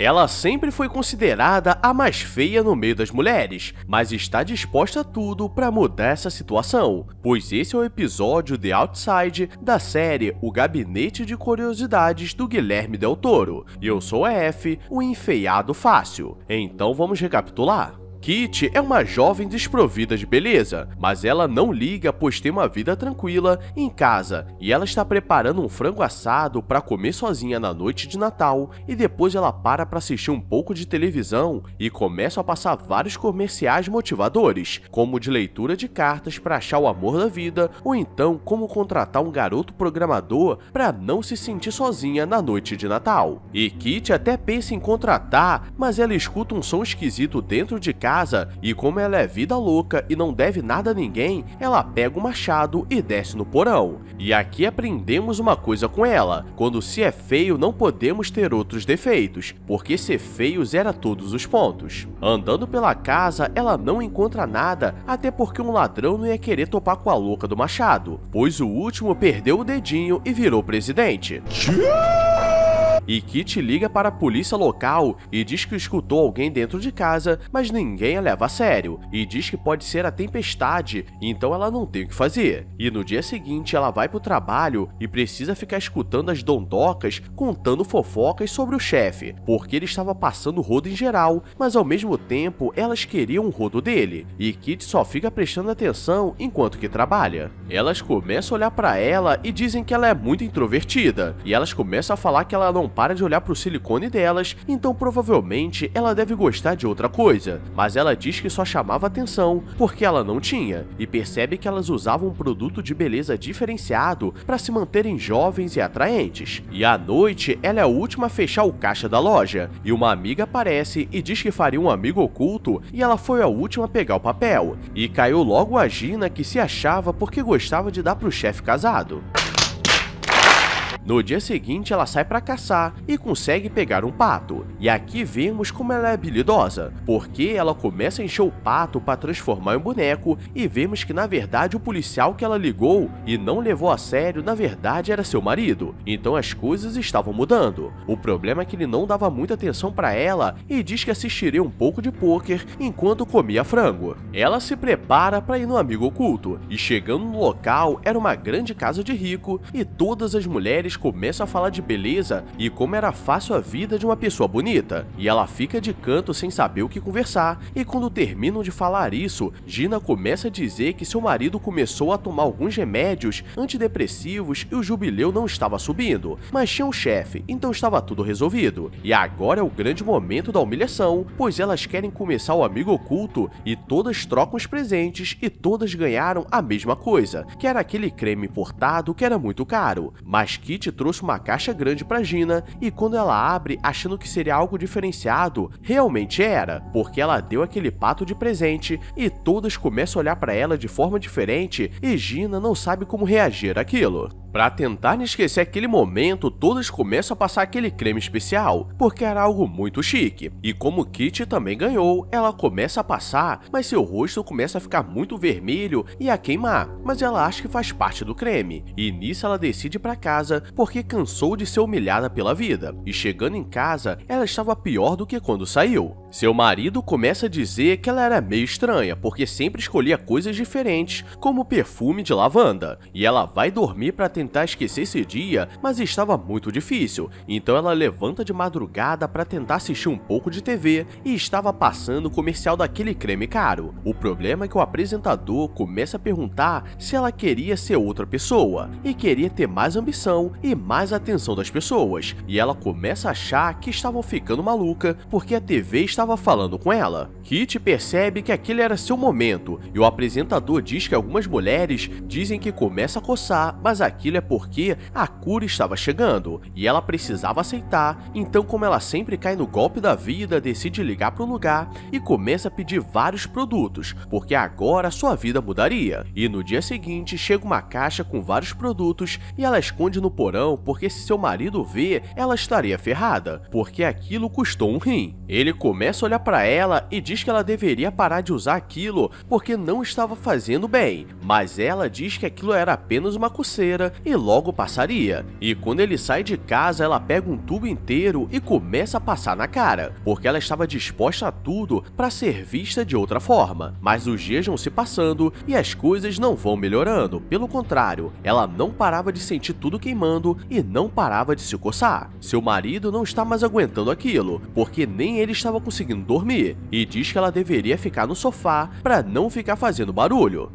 Ela sempre foi considerada a mais feia no meio das mulheres, mas está disposta a tudo para mudar essa situação, pois esse é o episódio The Outside da série O Gabinete de Curiosidades do Guilherme Del Toro. Eu sou a F, o enfeiado fácil. Então vamos recapitular. Kitty é uma jovem desprovida de beleza, mas ela não liga pois tem uma vida tranquila em casa e ela está preparando um frango assado para comer sozinha na noite de Natal e depois ela para para assistir um pouco de televisão e começa a passar vários comerciais motivadores, como de leitura de cartas para achar o amor da vida ou então como contratar um garoto programador para não se sentir sozinha na noite de Natal. E Kitty até pensa em contratar, mas ela escuta um som esquisito dentro de casa casa e como ela é vida louca e não deve nada a ninguém, ela pega o machado e desce no porão. E aqui aprendemos uma coisa com ela, quando se é feio não podemos ter outros defeitos, porque ser feio zera todos os pontos. Andando pela casa, ela não encontra nada, até porque um ladrão não ia querer topar com a louca do machado, pois o último perdeu o dedinho e virou presidente. E Kit liga para a polícia local e diz que escutou alguém dentro de casa, mas ninguém a leva a sério, e diz que pode ser a tempestade, então ela não tem o que fazer. E no dia seguinte ela vai pro trabalho e precisa ficar escutando as dondocas contando fofocas sobre o chefe, porque ele estava passando rodo em geral, mas ao mesmo tempo elas queriam o rodo dele, e Kit só fica prestando atenção enquanto que trabalha. Elas começam a olhar para ela e dizem que ela é muito introvertida, e elas começam a falar que ela não não para de olhar pro silicone delas, então provavelmente ela deve gostar de outra coisa, mas ela diz que só chamava atenção porque ela não tinha, e percebe que elas usavam um produto de beleza diferenciado para se manterem jovens e atraentes. E à noite, ela é a última a fechar o caixa da loja, e uma amiga aparece e diz que faria um amigo oculto, e ela foi a última a pegar o papel, e caiu logo a Gina que se achava porque gostava de dar pro chefe casado. No dia seguinte, ela sai para caçar e consegue pegar um pato. E aqui vemos como ela é habilidosa, porque ela começa a encher o pato para transformar em boneco e vemos que na verdade o policial que ela ligou e não levou a sério, na verdade era seu marido. Então as coisas estavam mudando. O problema é que ele não dava muita atenção para ela e diz que assistiria um pouco de poker enquanto comia frango. Ela se prepara para ir no amigo oculto e chegando no local era uma grande casa de rico e todas as mulheres começam a falar de beleza e como era fácil a vida de uma pessoa bonita, e ela fica de canto sem saber o que conversar, e quando terminam de falar isso, Gina começa a dizer que seu marido começou a tomar alguns remédios antidepressivos e o jubileu não estava subindo, mas tinha um chefe, então estava tudo resolvido. E agora é o grande momento da humilhação, pois elas querem começar o amigo oculto e todas trocam os presentes e todas ganharam a mesma coisa, que era aquele creme importado que era muito caro. Mas Kit trouxe uma caixa grande para Gina e quando ela abre achando que seria algo diferenciado, realmente era, porque ela deu aquele pato de presente e todas começam a olhar para ela de forma diferente e Gina não sabe como reagir àquilo. Para tentar não esquecer aquele momento, todas começam a passar aquele creme especial, porque era algo muito chique. E como Kit também ganhou, ela começa a passar, mas seu rosto começa a ficar muito vermelho e a queimar, mas ela acha que faz parte do creme. E nisso ela decide ir para casa, porque cansou de ser humilhada pela vida. E chegando em casa, ela estava pior do que quando saiu. Seu marido começa a dizer que ela era meio estranha, porque sempre escolhia coisas diferentes, como perfume de lavanda. E ela vai dormir para ter tentar esquecer esse dia, mas estava muito difícil, então ela levanta de madrugada para tentar assistir um pouco de TV e estava passando o comercial daquele creme caro. O problema é que o apresentador começa a perguntar se ela queria ser outra pessoa e queria ter mais ambição e mais atenção das pessoas, e ela começa a achar que estavam ficando maluca porque a TV estava falando com ela. Kit percebe que aquele era seu momento e o apresentador diz que algumas mulheres dizem que começa a coçar, mas aqui aquilo é porque a cura estava chegando e ela precisava aceitar. Então, como ela sempre cai no golpe da vida, decide ligar para o lugar e começa a pedir vários produtos, porque agora sua vida mudaria. E no dia seguinte chega uma caixa com vários produtos e ela esconde no porão porque se seu marido vê, ela estaria ferrada, porque aquilo custou um rim. Ele começa a olhar para ela e diz que ela deveria parar de usar aquilo porque não estava fazendo bem, mas ela diz que aquilo era apenas uma coceira e logo passaria. E quando ele sai de casa, ela pega um tubo inteiro e começa a passar na cara, porque ela estava disposta a tudo para ser vista de outra forma. Mas os dias vão se passando e as coisas não vão melhorando, pelo contrário, ela não parava de sentir tudo queimando e não parava de se coçar. Seu marido não está mais aguentando aquilo, porque nem ele estava conseguindo dormir, e diz que ela deveria ficar no sofá para não ficar fazendo barulho.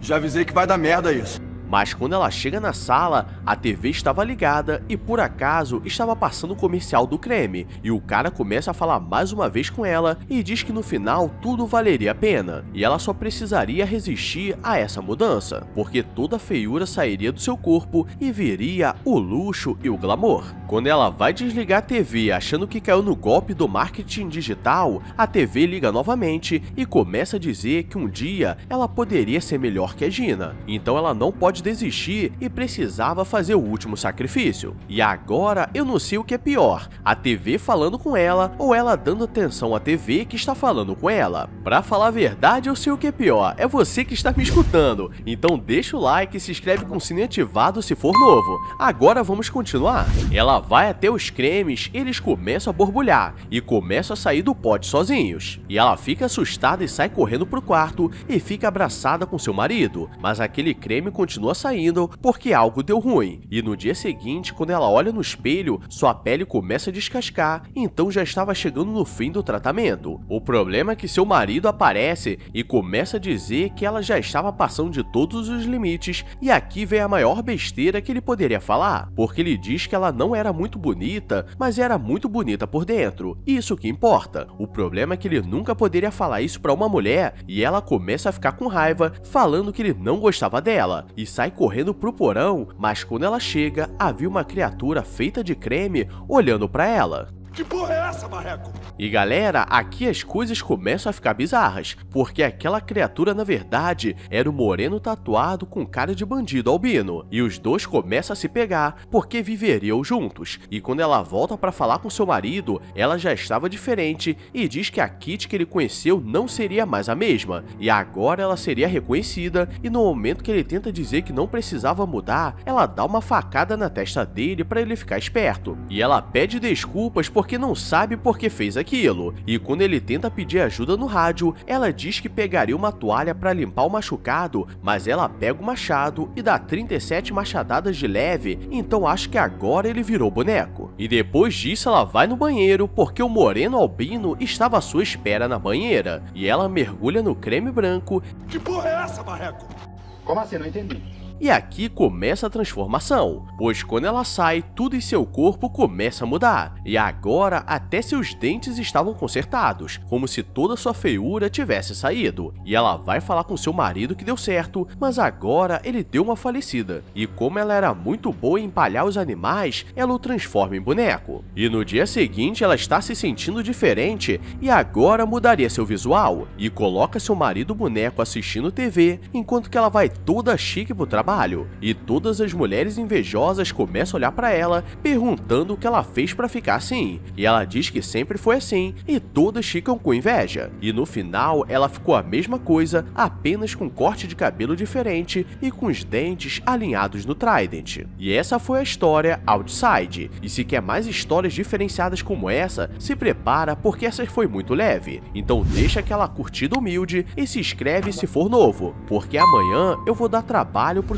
Já avisei que vai dar merda isso. Mas quando ela chega na sala, a TV estava ligada e por acaso estava passando o comercial do creme, e o cara começa a falar mais uma vez com ela e diz que no final tudo valeria a pena, e ela só precisaria resistir a essa mudança, porque toda a feiura sairia do seu corpo e viria o luxo e o glamour. Quando ela vai desligar a TV achando que caiu no golpe do marketing digital, a TV liga novamente e começa a dizer que um dia ela poderia ser melhor que a Gina, então ela não pode desistir e precisava fazer o último sacrifício. E agora eu não sei o que é pior, a TV falando com ela ou ela dando atenção à TV que está falando com ela. Pra falar a verdade, eu sei o que é pior, é você que está me escutando. Então deixa o like e se inscreve com o sininho ativado se for novo. Agora vamos continuar. Ela vai até os cremes, eles começam a borbulhar e começam a sair do pote sozinhos. E ela fica assustada e sai correndo pro quarto e fica abraçada com seu marido, mas aquele creme continua continua saindo porque algo deu ruim. E no dia seguinte, quando ela olha no espelho, sua pele começa a descascar, então já estava chegando no fim do tratamento. O problema é que seu marido aparece e começa a dizer que ela já estava passando de todos os limites, e aqui vem a maior besteira que ele poderia falar, porque ele diz que ela não era muito bonita, mas era muito bonita por dentro. Isso que importa. O problema é que ele nunca poderia falar isso para uma mulher, e ela começa a ficar com raiva, falando que ele não gostava dela. E sai correndo pro porão, mas quando ela chega, havia uma criatura feita de creme olhando para ela. Que porra é essa, Marreco? E galera, aqui as coisas começam a ficar bizarras, porque aquela criatura na verdade era o moreno tatuado com cara de bandido albino, e os dois começam a se pegar, porque viveriam juntos, e quando ela volta para falar com seu marido, ela já estava diferente e diz que a Kit que ele conheceu não seria mais a mesma, e agora ela seria reconhecida, e no momento que ele tenta dizer que não precisava mudar, ela dá uma facada na testa dele para ele ficar esperto, e ela pede desculpas porque porque não sabe por que fez aquilo, e quando ele tenta pedir ajuda no rádio, ela diz que pegaria uma toalha para limpar o machucado, mas ela pega o machado e dá 37 machadadas de leve, então acho que agora ele virou boneco. E depois disso ela vai no banheiro porque o moreno albino estava à sua espera na banheira, e ela mergulha no creme branco. Que porra é essa, Barreco? Como assim? Não entendi. E aqui começa a transformação, pois quando ela sai, tudo em seu corpo começa a mudar, e agora até seus dentes estavam consertados, como se toda sua feiura tivesse saído. E ela vai falar com seu marido que deu certo, mas agora ele deu uma falecida, e como ela era muito boa em empalhar os animais, ela o transforma em boneco. E no dia seguinte ela está se sentindo diferente e agora mudaria seu visual, e coloca seu marido boneco assistindo TV, enquanto que ela vai toda chique pro trabalho trabalho, e todas as mulheres invejosas começam a olhar para ela, perguntando o que ela fez para ficar assim. E ela diz que sempre foi assim, e todas ficam com inveja. E no final, ela ficou a mesma coisa, apenas com um corte de cabelo diferente e com os dentes alinhados no Trident. E essa foi a história Outside. E se quer mais histórias diferenciadas como essa, se prepara porque essa foi muito leve. Então deixa aquela curtida humilde e se inscreve se for novo, porque amanhã eu vou dar trabalho pro